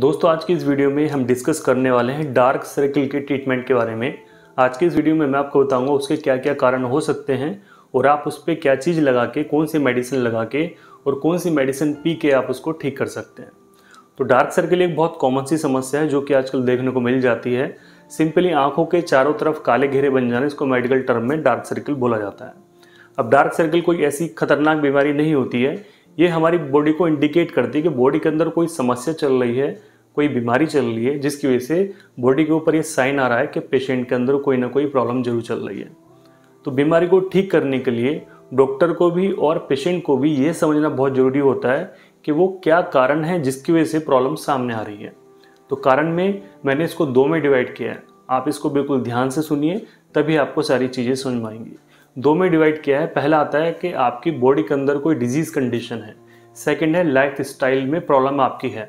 दोस्तों आज की इस वीडियो में हम डिस्कस करने वाले हैं डार्क सर्किल के ट्रीटमेंट के बारे में आज की इस वीडियो में मैं आपको बताऊंगा उसके क्या क्या कारण हो सकते हैं और आप उस पर क्या चीज़ लगा के कौन सी मेडिसिन लगा के और कौन सी मेडिसिन पी के आप उसको ठीक कर सकते हैं तो डार्क सर्किल एक बहुत कॉमन सी समस्या है जो कि आजकल देखने को मिल जाती है सिंपली आंखों के चारों तरफ काले घेरे बन जाने इसको मेडिकल टर्म में डार्क सर्किल बोला जाता है अब डार्क सर्किल कोई ऐसी खतरनाक बीमारी नहीं होती है ये हमारी बॉडी को इंडिकेट करती है कि बॉडी के अंदर कोई समस्या चल रही है कोई बीमारी चल रही है जिसकी वजह से बॉडी के ऊपर ये साइन आ रहा है कि पेशेंट के अंदर कोई ना कोई प्रॉब्लम जरूर चल रही है तो बीमारी को ठीक करने के लिए डॉक्टर को भी और पेशेंट को भी ये समझना बहुत ज़रूरी होता है कि वो क्या कारण है जिसकी वजह से प्रॉब्लम सामने आ रही है तो कारण में मैंने इसको दो में डिवाइड किया है आप इसको बिल्कुल ध्यान से सुनिए तभी आपको सारी चीज़ें समझ में आएंगी दो में डिवाइड किया है पहला आता है कि आपकी बॉडी के अंदर कोई डिजीज कंडीशन है सेकेंड है लाइफ स्टाइल में प्रॉब्लम आपकी है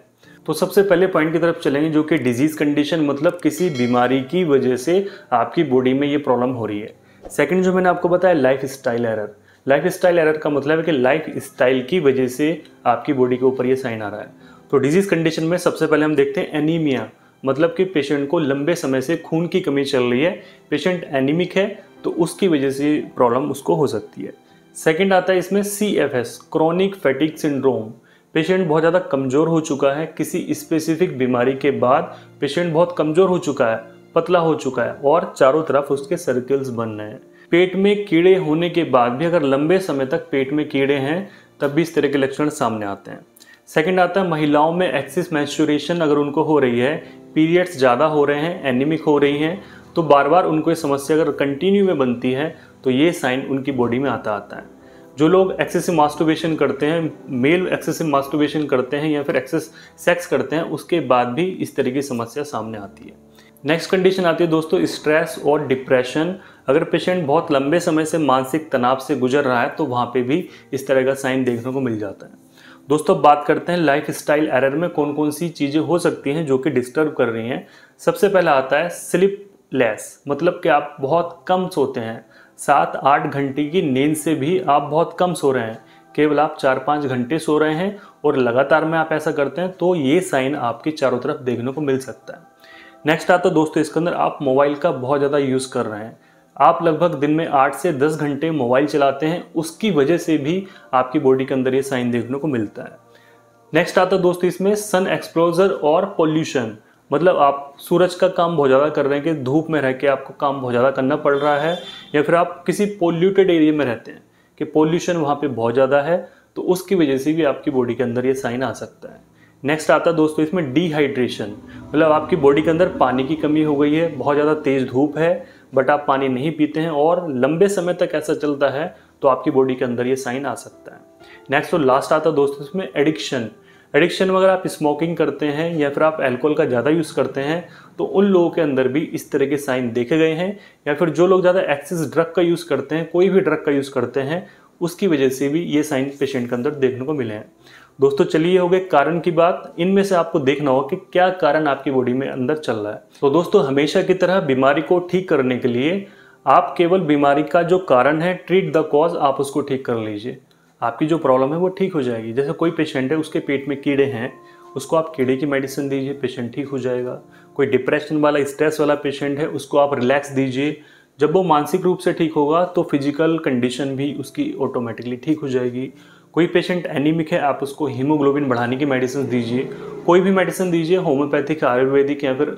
तो सबसे पहले पॉइंट की तरफ चलेंगे जो कि डिजीज कंडीशन मतलब किसी बीमारी की वजह से आपकी बॉडी में ये प्रॉब्लम हो रही है सेकेंड जो मैंने आपको बताया lifestyle error lifestyle error का मतलब है कि लाइफ स्टाइल की वजह से आपकी बॉडी के ऊपर ये साइन आ रहा है तो डिजीज कंडीशन में सबसे पहले हम देखते हैं एनीमिया मतलब कि पेशेंट को लंबे समय से खून की कमी चल रही है पेशेंट एनीमिक है तो उसकी वजह से प्रॉब्लम उसको हो सकती है सेकेंड आता है इसमें C F S chronic fatigue syndrome patient बहुत ज़्यादा कमज़ोर हो चुका है किसी स्पेसिफिक बीमारी के बाद पेशेंट बहुत कमज़ोर हो चुका है पतला हो चुका है और चारों तरफ उसके सर्कल्स बन रहे हैं पेट में कीड़े होने के बाद भी अगर लंबे समय तक पेट में कीड़े हैं तब भी इस तरह के लक्षण सामने आते हैं सेकेंड आता है महिलाओं में एक्सिस मैचुरेशन अगर उनको हो रही है पीरियड्स ज़्यादा हो रहे हैं एनिमिक हो रही हैं तो बार बार उनको ये समस्या अगर कंटिन्यू में बनती है तो ये साइन उनकी बॉडी में आता आता है जो लोग एक्सेसिव मास्टोबेशन करते हैं मेल एक्सेसिव मास्टोबेशन करते हैं या फिर एक्सेस सेक्स करते हैं उसके बाद भी इस तरह की समस्या सामने आती है नेक्स्ट कंडीशन आती है दोस्तों स्ट्रेस और डिप्रेशन अगर पेशेंट बहुत लंबे समय से मानसिक तनाव से गुजर रहा है तो वहाँ पे भी इस तरह का साइन देखने को मिल जाता है दोस्तों बात करते हैं लाइफ स्टाइल एरर में कौन कौन सी चीज़ें हो सकती हैं जो कि डिस्टर्ब कर रही हैं सबसे पहला आता है स्लिप लेस मतलब कि आप बहुत कम सोते हैं सात आठ घंटे की नींद से भी आप बहुत कम सो रहे हैं केवल आप चार पाँच घंटे सो रहे हैं और लगातार में आप ऐसा करते हैं तो ये साइन आपके चारों तरफ देखने को मिल सकता है नेक्स्ट आता है दोस्तों इसके अंदर आप मोबाइल का बहुत ज़्यादा यूज़ कर रहे हैं आप लगभग दिन में आठ से दस घंटे मोबाइल चलाते हैं उसकी वजह से भी आपकी बॉडी के अंदर ये साइन देखने को मिलता है नेक्स्ट आता है दोस्तों इसमें सन एक्सप्लोजर और पॉल्यूशन मतलब आप सूरज का काम बहुत ज़्यादा कर रहे हैं कि धूप में रह के आपको काम बहुत ज़्यादा करना पड़ रहा है या फिर आप किसी पोल्यूटेड एरिया में रहते हैं कि पोल्यूशन वहाँ पे बहुत ज़्यादा है तो उसकी वजह से भी आपकी बॉडी के अंदर ये साइन आ सकता है नेक्स्ट आता है दोस्तों इसमें डिहाइड्रेशन मतलब आपकी बॉडी के अंदर पानी की कमी हो गई है बहुत ज़्यादा तेज़ धूप है बट आप पानी नहीं पीते हैं और लंबे समय तक ऐसा चलता है तो आपकी बॉडी के अंदर ये साइन आ सकता है नेक्स्ट और लास्ट आता है दोस्तों इसमें एडिक्शन एडिक्शन में अगर आप स्मोकिंग करते हैं या फिर आप अल्कोहल का ज़्यादा यूज़ करते हैं तो उन लोगों के अंदर भी इस तरह के साइन देखे गए हैं या फिर जो लोग ज़्यादा एक्सेस ड्रग का यूज़ करते हैं कोई भी ड्रग का यूज़ करते हैं उसकी वजह से भी ये साइन पेशेंट के अंदर देखने को मिले हैं दोस्तों चलिए हो गए कारण की बात इनमें से आपको देखना होगा कि क्या कारण आपकी बॉडी में अंदर चल रहा है तो दोस्तों हमेशा की तरह बीमारी को ठीक करने के लिए आप केवल बीमारी का जो कारण है ट्रीट द कॉज आप उसको ठीक कर लीजिए आपकी जो प्रॉब्लम है वो ठीक हो जाएगी जैसे कोई पेशेंट है उसके पेट में कीड़े हैं उसको आप कीड़े की मेडिसिन दीजिए पेशेंट ठीक हो जाएगा कोई डिप्रेशन वाला स्ट्रेस वाला पेशेंट है उसको आप रिलैक्स दीजिए जब वो मानसिक रूप से ठीक होगा तो फिजिकल कंडीशन भी उसकी ऑटोमेटिकली ठीक हो जाएगी कोई पेशेंट एनीमिक है आप उसको हीमोग्लोबिन बढ़ाने की मेडिसिन दीजिए कोई भी मेडिसिन दीजिए होम्योपैथिक आयुर्वेदिक या फिर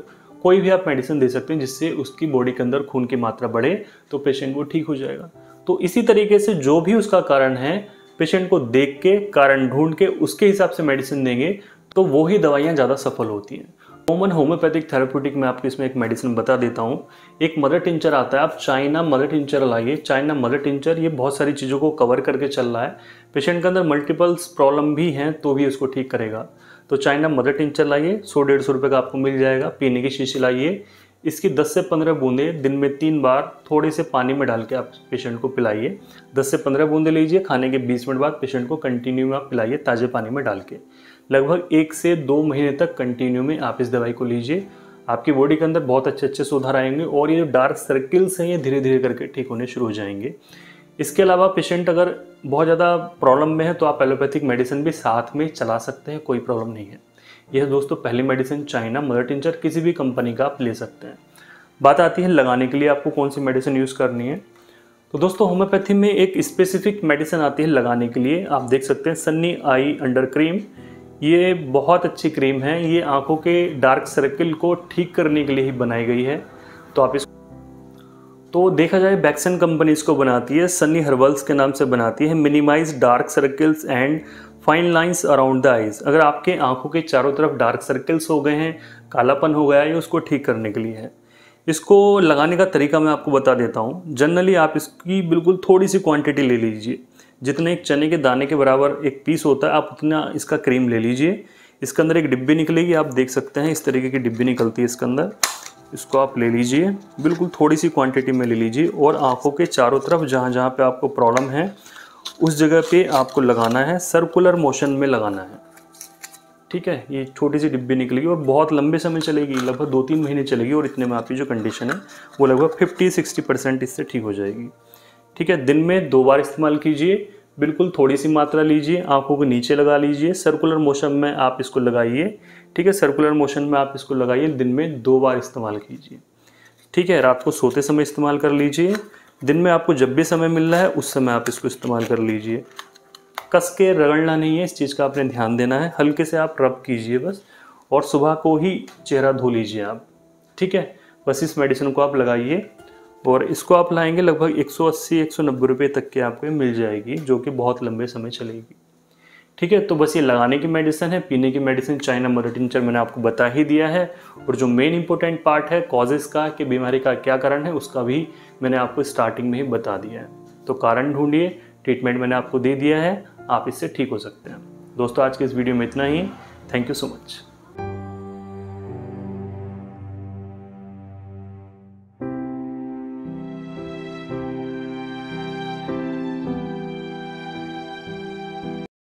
कोई भी आप मेडिसिन दे सकते हैं जिससे उसकी बॉडी के अंदर खून की मात्रा बढ़े तो पेशेंट वो ठीक हो जाएगा तो इसी तरीके से जो भी उसका कारण है पेशेंट को देख के कारण ढूंढ के उसके हिसाब से मेडिसिन देंगे तो वो ही दवाइयाँ ज़्यादा सफल होती हैं कॉमन होम्योपैथिक थेरापूटिक में आपको इसमें एक मेडिसिन बता देता हूँ एक मदर टिंचर आता है आप चाइना मदर टिंचर लाइए चाइना मदर टिंचर ये बहुत सारी चीज़ों को कवर करके चल रहा है पेशेंट के अंदर मल्टीपल्स प्रॉब्लम भी हैं तो भी उसको ठीक करेगा तो चाइना मदर टिंचर लाइए सौ डेढ़ सौ रुपये का आपको मिल जाएगा पीने की शीशी लाइए इसकी 10 से 15 बूंदे दिन में तीन बार थोड़े से पानी में डाल के आप पेशेंट को पिलाइए 10 से 15 बूंदे लीजिए खाने के 20 मिनट बाद पेशेंट को कंटिन्यू में आप पिलाइए ताज़े पानी में डाल के लगभग एक से दो महीने तक कंटिन्यू में आप इस दवाई को लीजिए आपकी बॉडी के अंदर बहुत अच्छे अच्छे सुधार आएंगे और ये जो डार्क सर्किल्स हैं ये धीरे धीरे करके ठीक होने शुरू हो जाएंगे इसके अलावा पेशेंट अगर बहुत ज़्यादा प्रॉब्लम में है तो आप एलोपैथिक मेडिसिन भी साथ में चला सकते हैं कोई प्रॉब्लम नहीं है यह दोस्तों पहली मेडिसिन चाइना मदर टिंचर किसी भी कंपनी का आप ले सकते हैं बात आती है लगाने के लिए आपको कौन सी मेडिसिन यूज़ करनी है तो दोस्तों होम्योपैथी में एक स्पेसिफिक मेडिसिन आती है लगाने के लिए आप देख सकते हैं सन्नी आई अंडर क्रीम ये बहुत अच्छी क्रीम है ये आंखों के डार्क सर्किल को ठीक करने के लिए ही बनाई गई है तो आप इस तो देखा जाए बैक्सन कंपनी इसको बनाती है सन्नी हर्बल्स के नाम से बनाती है minimise dark circles and fine lines around the eyes अगर आपके आंखों के चारों तरफ डार्क सर्कल्स हो गए हैं कालापन हो गया है उसको ठीक करने के लिए है इसको लगाने का तरीका मैं आपको बता देता हूँ जनरली आप इसकी बिल्कुल थोड़ी सी क्वांटिटी ले लीजिए जितने एक चने के दाने के बराबर एक पीस होता है आप उतना इसका क्रीम ले लीजिए इसके अंदर एक डिब्बी निकलेगी आप देख सकते हैं इस तरीके की डिब्बी निकलती है इसके अंदर इसको आप ले लीजिए बिल्कुल थोड़ी सी क्वांटिटी में ले लीजिए और आंखों के चारों तरफ जहाँ जहाँ पे आपको प्रॉब्लम है उस जगह पे आपको लगाना है सर्कुलर मोशन में लगाना है ठीक है ये छोटी सी डिब्बी निकलेगी और बहुत लंबे समय चलेगी लगभग दो तीन महीने चलेगी और इतने में आपकी जो कंडीशन है वो लगभग फिफ्टी सिक्सटी परसेंट इससे ठीक हो जाएगी ठीक है दिन में दो बार इस्तेमाल कीजिए बिल्कुल थोड़ी सी मात्रा लीजिए आंखों को नीचे लगा लीजिए सर्कुलर मोशन में आप इसको लगाइए ठीक है सर्कुलर मोशन में आप इसको लगाइए दिन में दो बार इस्तेमाल कीजिए ठीक है रात को सोते समय इस्तेमाल कर लीजिए दिन में आपको जब भी समय मिल रहा है उस समय आप इसको इस्तेमाल कर लीजिए कस के रगड़ना नहीं है इस चीज़ का आपने ध्यान देना है हल्के से आप रब कीजिए बस और सुबह को ही चेहरा धो लीजिए आप ठीक है बस इस मेडिसिन को आप लगाइए और इसको आप लाएंगे लगभग 180-190 रुपए तक के आपको मिल जाएगी जो कि बहुत लंबे समय चलेगी ठीक है तो बस ये लगाने की मेडिसिन है पीने की मेडिसिन चाइना मोरिटिनचर मैंने आपको बता ही दिया है और जो मेन इंपॉर्टेंट पार्ट है कॉजेज़ का कि बीमारी का क्या कारण है उसका भी मैंने आपको स्टार्टिंग में ही बता दिया है तो कारण ढूंढिए ट्रीटमेंट मैंने आपको दे दिया है आप इससे ठीक हो सकते हैं दोस्तों आज के इस वीडियो में इतना ही थैंक यू सो मच